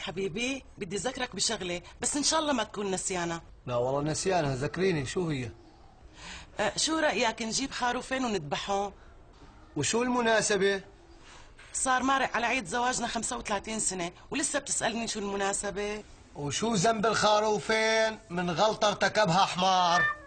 حبيبي بدي ذكرك بشغله بس ان شاء الله ما تكون نسيانه لا والله نسيانه ذكريني شو هي أه شو رايك نجيب خروفين ونذبحهم وشو المناسبه صار مارق على عيد زواجنا 35 سنه ولسه بتسالني شو المناسبه وشو ذنب الخروفين من غلطه ارتكبها حمار